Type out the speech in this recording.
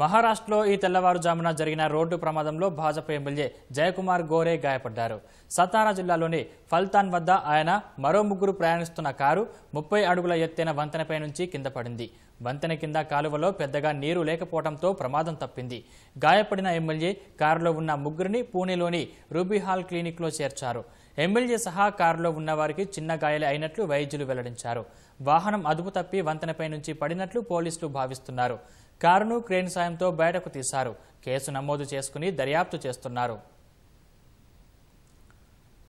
మహారాష్ట్రలో ఈ తెల్లవారుజామున జరిగిన రోడ్డు ప్రమాదంలో భాజపా ఎమ్మెల్యే జయకుమార్ గోరే గాయపడ్డారు సతారా జిల్లాలోని ఫల్తాన్ వద్ద ఆయన మరో ముగ్గురు ప్రయాణిస్తున్న కారు ముప్పై అడుగుల ఎత్తైన వంతెనపై నుంచి కింద పడింది వంతెన కింద కాలువలో పెద్దగా నీరు లేకపోవడంతో ప్రమాదం తప్పింది గాయపడిన ఎమ్మెల్యే కారులో ఉన్న ముగ్గురిని పూణేలోని రూబీహాల్ క్లినిక్లో చేర్చారు ఎమ్మెల్యే సహా కారులో ఉన్నవారికి చిన్న గాయాలు అయినట్లు వైద్యులు వెల్లడించారు వాహనం అదుపు తప్పి వంతెనపై నుంచి పడినట్లు పోలీసులు భావిస్తున్నారు కారును క్రేన్ సాయంతో బయటకు తీశారు కేసు నమోదు చేసుకుని దర్యాప్తు చేస్తున్నారు